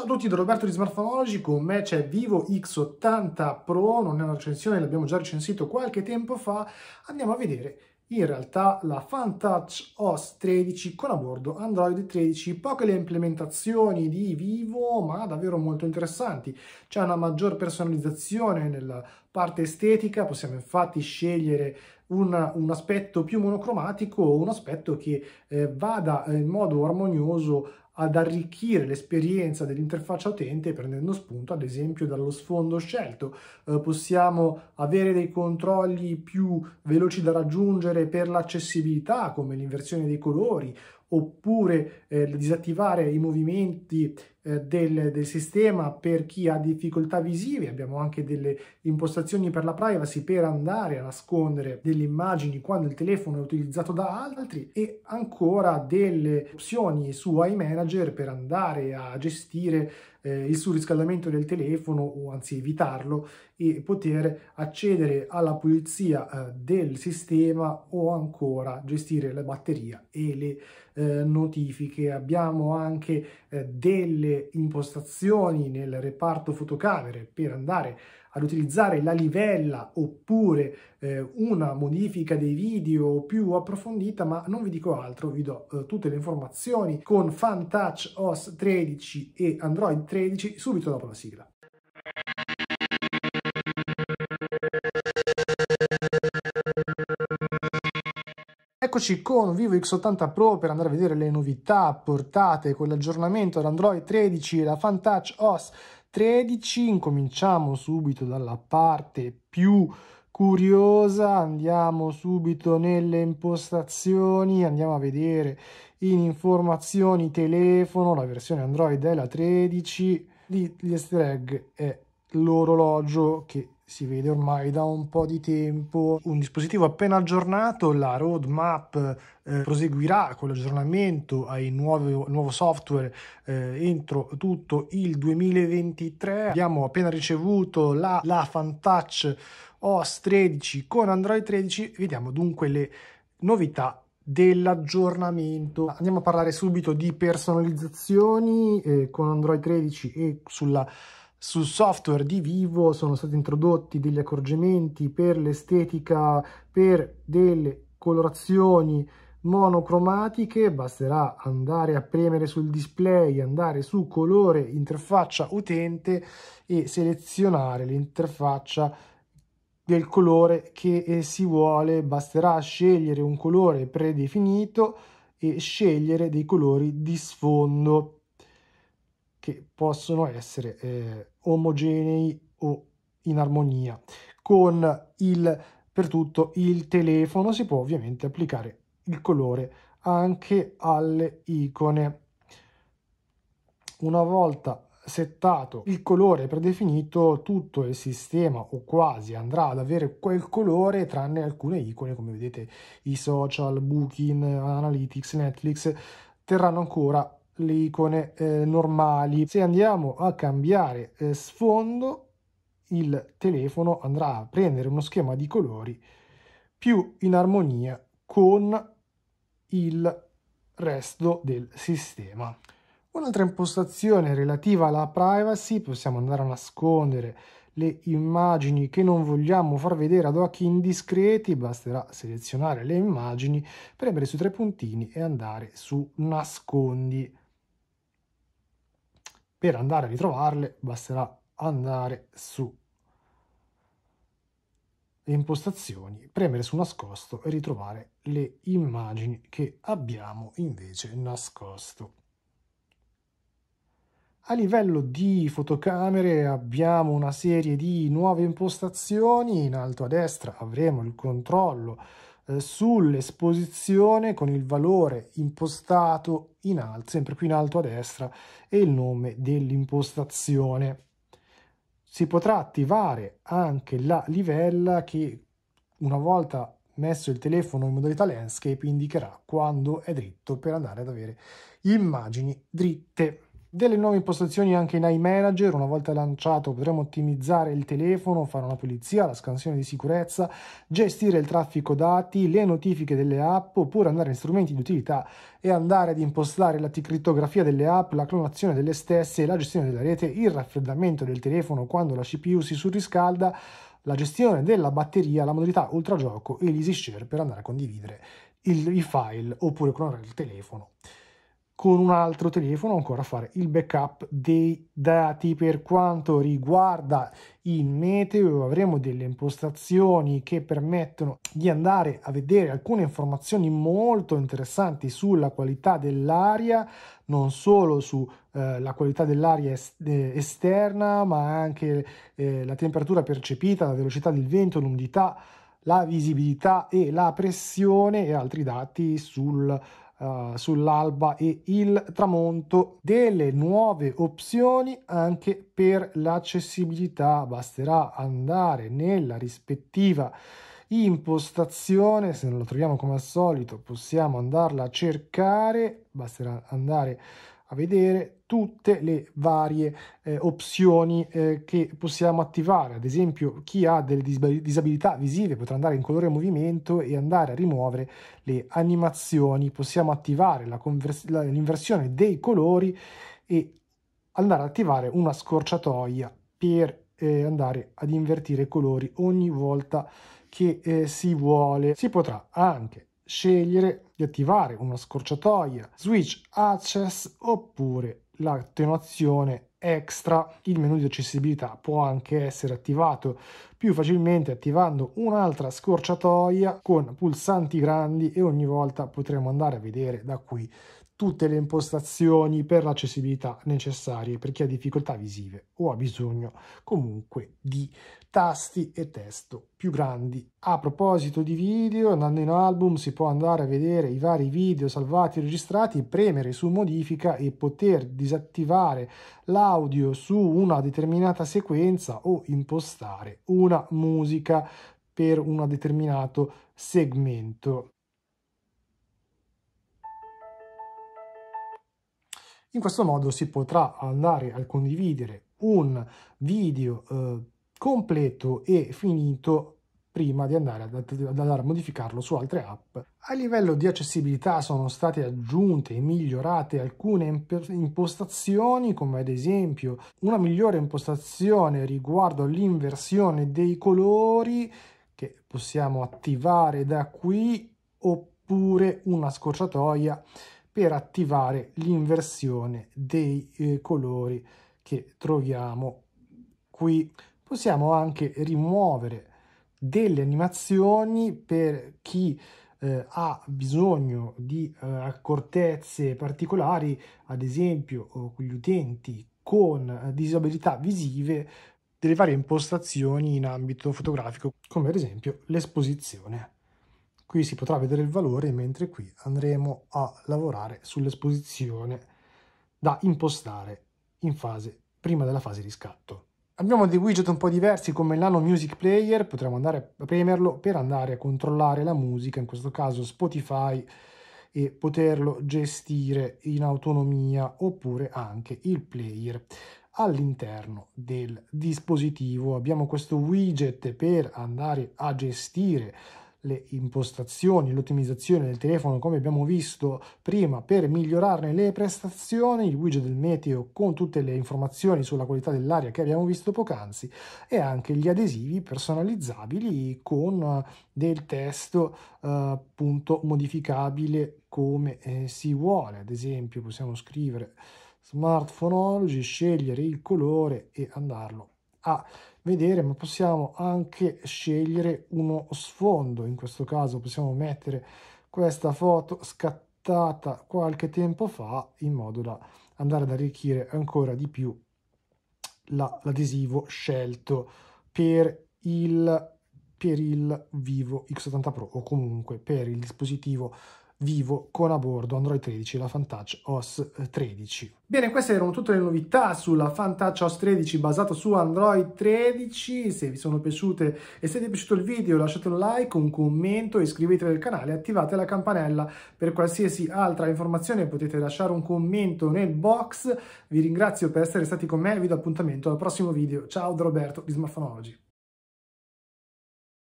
Ciao a tutti da Roberto di Smartphonology, con me c'è Vivo X80 Pro, non è una recensione, l'abbiamo già recensito qualche tempo fa, andiamo a vedere in realtà la FanTouch OS 13 con a bordo Android 13, poche le implementazioni di Vivo ma davvero molto interessanti, c'è una maggior personalizzazione nella parte estetica, possiamo infatti scegliere un, un, aspetto più monocromatico o un aspetto che eh, vada eh, in modo armonioso ad arricchire l'esperienza dell'interfaccia utente prendendo spunto ad esempio dallo sfondo scelto. Eh, possiamo avere dei controlli più veloci da raggiungere per l'accessibilità come l'inversione dei colori oppure eh, disattivare i movimenti eh, del, del, sistema per chi ha difficoltà visive, abbiamo anche delle impostazioni per la privacy per andare a nascondere delle immagini quando il telefono è utilizzato da altri e ancora delle opzioni su iManager per andare a gestire eh, il surriscaldamento del telefono o anzi evitarlo e poter accedere alla pulizia eh, del sistema o ancora gestire la batteria e le eh, notifiche. Abbiamo anche eh, delle impostazioni nel reparto fotocamere per andare ad utilizzare la livella oppure eh, una modifica dei video più approfondita, ma non vi dico altro, vi do eh, tutte le informazioni con FunTouch OS 13 e Android 13 subito dopo la sigla. Eccoci con Vivo X80 Pro per andare a vedere le novità portate con l'aggiornamento ad Android 13 e la Fantouch OS 13. Incominciamo subito dalla parte più curiosa, andiamo subito nelle impostazioni, andiamo a vedere in informazioni telefono, la versione Android è la 13, easter egg è l'orologio che si vede ormai da un po' di tempo, un dispositivo appena aggiornato, la roadmap eh, proseguirà con l'aggiornamento ai nuovi, nuovo software eh, entro tutto il 2023. Abbiamo appena ricevuto la, la Fantouch OS 13 con Android 13, vediamo dunque le novità dell'aggiornamento. Andiamo a parlare subito di personalizzazioni eh, con Android 13 e sulla sul software di Vivo sono stati introdotti degli accorgimenti per l'estetica, per delle colorazioni monocromatiche, basterà andare a premere sul display, andare su colore interfaccia utente e selezionare l'interfaccia del colore che eh, si vuole, basterà scegliere un colore predefinito e scegliere dei colori di sfondo che possono essere eh, omogenei o in armonia. Con il, per tutto il telefono si può ovviamente applicare il colore anche alle icone. Una volta settato il colore predefinito, tutto il sistema o quasi andrà ad avere quel colore tranne alcune icone come vedete i social, Booking, Analytics, Netflix terranno ancora le icone eh, normali. Se andiamo a cambiare eh, sfondo, il telefono andrà a prendere uno schema di colori più in armonia con il resto del sistema. Un'altra impostazione relativa alla privacy, possiamo andare a nascondere le immagini che non vogliamo far vedere ad occhi indiscreti, basterà selezionare le immagini, premere su tre puntini e andare su nascondi. Per andare a ritrovarle basterà andare su impostazioni, premere su nascosto e ritrovare le immagini che abbiamo invece nascosto. A livello di fotocamere abbiamo una serie di nuove impostazioni, in alto a destra avremo il controllo eh, sull'esposizione con il valore impostato in alto, sempre qui in alto a destra, e il nome dell'impostazione. Si potrà attivare anche la livella che una volta messo il telefono in modalità landscape indicherà quando è dritto per andare ad avere immagini dritte delle nuove impostazioni anche in iManager, una volta lanciato potremo ottimizzare il telefono, fare una pulizia, la scansione di sicurezza, gestire il traffico dati, le notifiche delle app oppure andare in strumenti di utilità e andare ad impostare la crittografia delle app, la clonazione delle stesse, la gestione della rete, il raffreddamento del telefono quando la CPU si surriscalda, la gestione della batteria, la modalità ultragioco e l'EasyShare per andare a condividere il, i file oppure clonare il telefono con un altro telefono ancora fare il backup dei dati per quanto riguarda il meteo avremo delle impostazioni che permettono di andare a vedere alcune informazioni molto interessanti sulla qualità dell'aria non solo sulla eh, qualità dell'aria eh, esterna ma anche eh, la temperatura percepita la velocità del vento l'umidità la visibilità e la pressione e altri dati sul eh, sull'alba e il tramonto, delle nuove opzioni anche per l'accessibilità. Basterà andare nella rispettiva impostazione, se non lo troviamo come al solito possiamo andarla a cercare, basterà andare a vedere tutte le varie eh, opzioni eh, che possiamo attivare. Ad esempio, chi ha delle disabilità visive potrà andare in colore movimento e andare a rimuovere le animazioni. Possiamo attivare la l'inversione dei colori e andare ad attivare una scorciatoia per eh, andare ad invertire i colori ogni volta che eh, si vuole. Si potrà anche scegliere di attivare una scorciatoia Switch Access oppure l'attenuazione extra il menu di accessibilità può anche essere attivato più facilmente attivando un'altra scorciatoia con pulsanti grandi e ogni volta potremo andare a vedere da qui tutte le impostazioni per l'accessibilità necessarie per chi ha difficoltà visive o ha bisogno comunque di tasti e testo più grandi. A proposito di video, andando in album si può andare a vedere i vari video salvati e registrati, premere su modifica e poter disattivare l'audio su una determinata sequenza o impostare una musica per un determinato segmento. In questo modo si potrà andare a condividere un video eh, completo e finito prima di andare ad, andare a modificarlo su altre app. A livello di accessibilità sono state aggiunte e migliorate alcune impostazioni come ad esempio una migliore impostazione riguardo all'inversione dei colori che possiamo attivare da qui oppure una scorciatoia per attivare l'inversione dei eh, colori che troviamo qui. Possiamo anche rimuovere delle animazioni per chi eh, ha bisogno di eh, accortezze particolari, ad esempio gli utenti con eh, disabilità visive, delle varie impostazioni in ambito fotografico, come ad esempio l'esposizione qui si potrà vedere il valore mentre qui andremo a lavorare sull'esposizione da impostare in fase prima della fase di scatto abbiamo dei widget un po' diversi come l'anno music player potremmo andare a premerlo per andare a controllare la musica in questo caso Spotify e poterlo gestire in autonomia oppure anche il player all'interno del dispositivo abbiamo questo widget per andare a gestire le impostazioni, l'ottimizzazione del telefono come abbiamo visto prima per migliorarne le prestazioni, il widget del meteo con tutte le informazioni sulla qualità dell'aria che abbiamo visto poc'anzi e anche gli adesivi personalizzabili con eh, del testo eh, appunto modificabile come eh, si vuole, ad esempio possiamo scrivere smartphoneology, scegliere il colore e andarlo a vedere ma possiamo anche scegliere uno sfondo in questo caso possiamo mettere questa foto scattata qualche tempo fa in modo da andare ad arricchire ancora di più l'adesivo scelto per il, per il Vivo X80 Pro o comunque per il dispositivo vivo con a bordo Android 13, la Fantouch OS 13. Bene, queste erano tutte le novità sulla Fantouch OS 13 basata su Android 13. Se vi sono piaciute e se vi è piaciuto il video lasciate un like, un commento, iscrivetevi al canale, e attivate la campanella. Per qualsiasi altra informazione potete lasciare un commento nel box. Vi ringrazio per essere stati con me e vi do appuntamento al prossimo video. Ciao da Roberto di Smartphonology.